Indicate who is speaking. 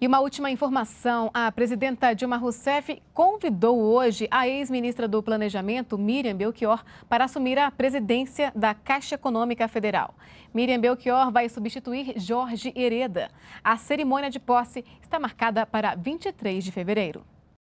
Speaker 1: E uma última informação: a presidenta Dilma Rousseff convidou hoje a ex-ministra do Planejamento, Miriam Belchior, para assumir a presidência da Caixa Econômica Federal. Miriam Belchior vai substituir Jorge Hereda. A cerimônia de posse está marcada para 23 de fevereiro.